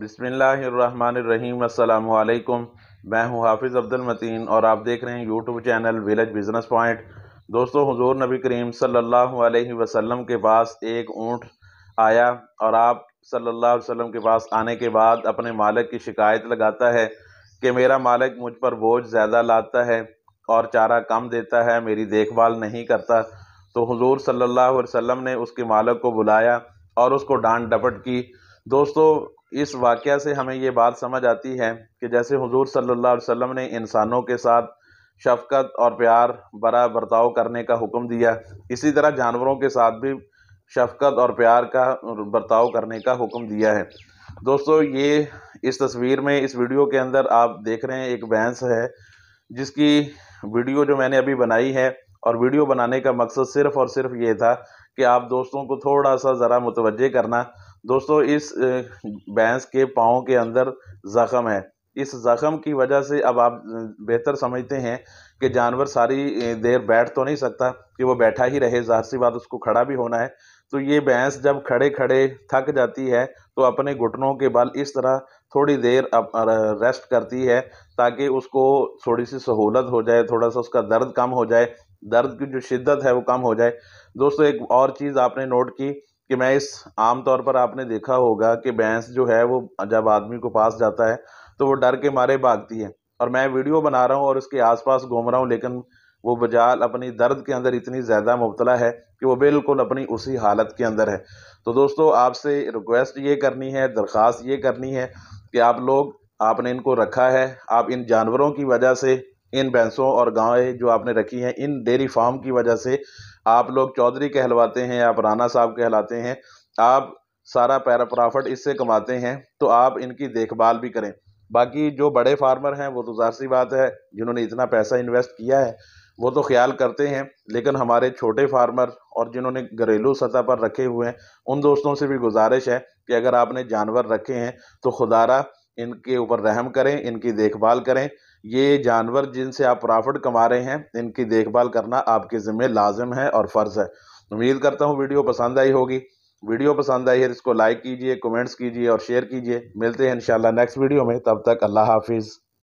बिसमीम अल्लाम मैं हूं हाफिज़ अब्दुल मतीन और आप देख रहे हैं YouTube channel village business point दोस्तों हुजूर नबी करीम सल्लल्लाहु अलैहि वसल्लम के पास एक ऊँट आया और आप सल्लल्लाहु अलैहि वसल्लम के पास आने के बाद अपने मालिक की शिकायत लगाता है कि मेरा मालिक मुझ पर बोझ ज़्यादा लाता है और चारा कम देता है मेरी देखभाल नहीं करता तो हुजूर सल्लल्लाहु अलैहि वसल्लम ने उसके मालिक को बुलाया और उसको डांट डपट की दोस्तों इस वाक़ से हमें ये बात समझ आती है कि जैसे हुजूर सल्लल्लाहु अलैहि वसल्लम ने इंसानों के साथ शफकत और प्यार बड़ा बर्ताव करने का हुक्म दिया इसी तरह जानवरों के साथ भी शफकत और प्यार का बर्ताव करने का हुक्म दिया है दोस्तों ये इस तस्वीर में इस वीडियो के अंदर आप देख रहे हैं एक भैंस है जिसकी वीडियो जो मैंने अभी बनाई है और वीडियो बनाने का मकसद सिर्फ़ और सिर्फ ये था कि आप दोस्तों को थोड़ा सा ज़रा मुतवजह करना दोस्तों इस भैंस के पाँव के अंदर ज़ख़म है इस ज़ख़म की वजह से अब आप बेहतर समझते हैं कि जानवर सारी देर बैठ तो नहीं सकता कि वो बैठा ही रहे ज़ाहिर सी बात उसको खड़ा भी होना है तो ये भैंस जब खड़े खड़े थक जाती है तो अपने घुटनों के बल इस तरह थोड़ी देर रेस्ट करती है ताकि उसको थोड़ी सी सहूलत हो जाए थोड़ा सा उसका दर्द कम हो जाए दर्द की जो शिद्दत है वो कम हो जाए दोस्तों एक और चीज़ आपने नोट की कि मैं इस आम तौर पर आपने देखा होगा कि भैंस जो है वो जब आदमी को पास जाता है तो वो डर के मारे भागती है और मैं वीडियो बना रहा हूँ और उसके आसपास घूम रहा हूँ लेकिन वो बजाल अपनी दर्द के अंदर इतनी ज़्यादा मुबतला है कि वो बिल्कुल अपनी उसी हालत के अंदर है तो दोस्तों आपसे रिक्वेस्ट ये करनी है दरख्वास्त ये करनी है कि आप लोग आपने इनको रखा है आप इन जानवरों की वजह से इन भैंसों और गाय जो आपने रखी हैं इन डेयरी फार्म की वजह से आप लोग चौधरी कहलवाते हैं आप राना साहब कहलाते हैं आप सारा पैरा प्रॉफिट इससे कमाते हैं तो आप इनकी देखभाल भी करें बाकी जो बड़े फार्मर हैं वो तो ज़ाहिर सी बात है जिन्होंने इतना पैसा इन्वेस्ट किया है वो तो ख्याल करते हैं लेकिन हमारे छोटे फार्मर और जिन्होंने घरेलू सतह पर रखे हुए हैं उन दोस्तों से भी गुजारिश है कि अगर आपने जानवर रखे हैं तो खुदारा इनके ऊपर रहम करें इनकी देखभाल करें ये जानवर जिनसे आप प्रॉफिट कमा रहे हैं इनकी देखभाल करना आपके ज़िम्मे लाजम है और फ़र्ज़ है उम्मीद करता हूँ वीडियो पसंद आई होगी वीडियो पसंद आई है तो इसको लाइक कीजिए कमेंट्स कीजिए और शेयर कीजिए मिलते हैं इंशाल्लाह नेक्स्ट वीडियो में तब तक अल्लाह हाफिज़